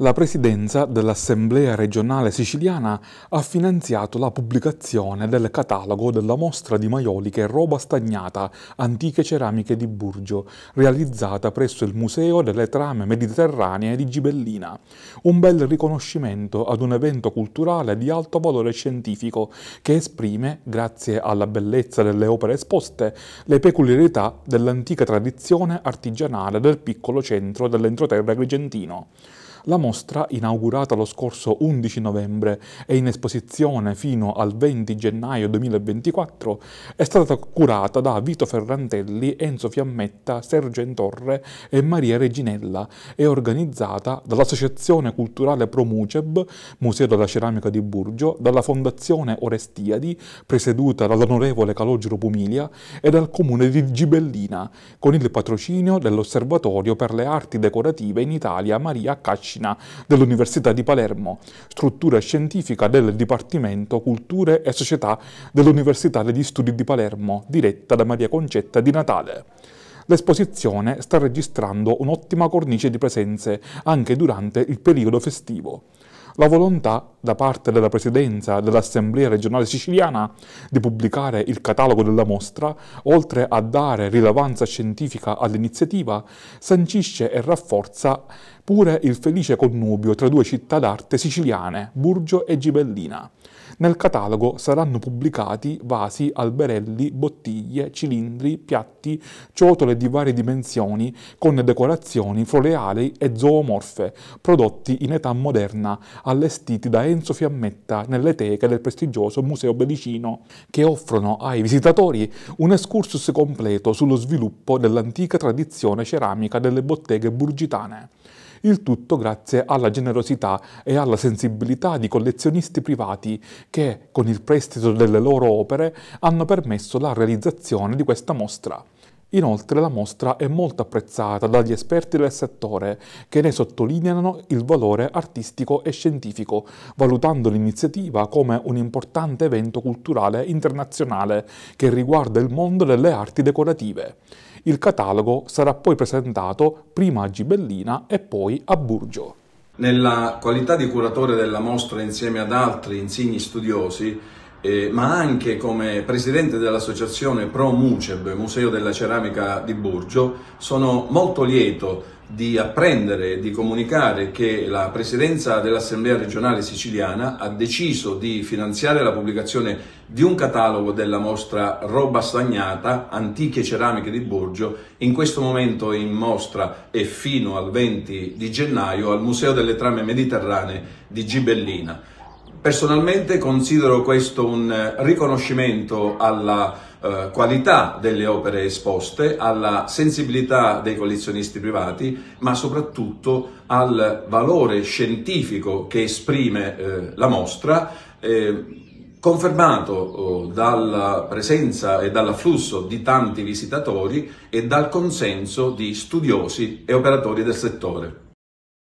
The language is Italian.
La presidenza dell'Assemblea regionale siciliana ha finanziato la pubblicazione del catalogo della mostra di maioliche Roba Stagnata, antiche ceramiche di Burgio, realizzata presso il Museo delle Trame Mediterranee di Gibellina. Un bel riconoscimento ad un evento culturale di alto valore scientifico che esprime, grazie alla bellezza delle opere esposte, le peculiarità dell'antica tradizione artigianale del piccolo centro dell'entroterra agrigentino. La mostra, inaugurata lo scorso 11 novembre e in esposizione fino al 20 gennaio 2024, è stata curata da Vito Ferrantelli, Enzo Fiammetta, Sergio Entorre e Maria Reginella e organizzata dall'Associazione Culturale Promuceb, Museo della Ceramica di Burgio, dalla Fondazione Orestiadi, presieduta dall'onorevole Calogero Pumiglia, e dal Comune di Gibellina, con il patrocinio dell'Osservatorio per le Arti Decorative in Italia Maria Cacci Medicina dell'Università di Palermo, struttura scientifica del Dipartimento Culture e Società dell'Università degli Studi di Palermo, diretta da Maria Concetta di Natale. L'esposizione sta registrando un'ottima cornice di presenze anche durante il periodo festivo la volontà da parte della Presidenza dell'Assemblea regionale siciliana di pubblicare il catalogo della mostra, oltre a dare rilevanza scientifica all'iniziativa, sancisce e rafforza pure il felice connubio tra due città d'arte siciliane, Burgio e Gibellina, nel catalogo saranno pubblicati vasi, alberelli, bottiglie, cilindri, piatti, ciotole di varie dimensioni con decorazioni floreali e zoomorfe, prodotti in età moderna, allestiti da Enzo Fiammetta nelle teche del prestigioso Museo Belicino, che offrono ai visitatori un excursus completo sullo sviluppo dell'antica tradizione ceramica delle botteghe burgitane il tutto grazie alla generosità e alla sensibilità di collezionisti privati che, con il prestito delle loro opere, hanno permesso la realizzazione di questa mostra. Inoltre la mostra è molto apprezzata dagli esperti del settore che ne sottolineano il valore artistico e scientifico, valutando l'iniziativa come un importante evento culturale internazionale che riguarda il mondo delle arti decorative. Il catalogo sarà poi presentato prima a Gibellina e poi a Burgio. Nella qualità di curatore della mostra insieme ad altri insigni studiosi, eh, ma anche come presidente dell'associazione Pro Muceb, Museo della Ceramica di Burgio, sono molto lieto di apprendere e di comunicare che la presidenza dell'Assemblea regionale siciliana ha deciso di finanziare la pubblicazione di un catalogo della mostra Roba Stagnata, Antiche Ceramiche di Borgio, in questo momento in mostra e fino al 20 di gennaio al Museo delle Trame Mediterranee di Gibellina. Personalmente considero questo un eh, riconoscimento alla eh, qualità delle opere esposte, alla sensibilità dei collezionisti privati, ma soprattutto al valore scientifico che esprime eh, la mostra, eh, confermato oh, dalla presenza e dall'afflusso di tanti visitatori e dal consenso di studiosi e operatori del settore.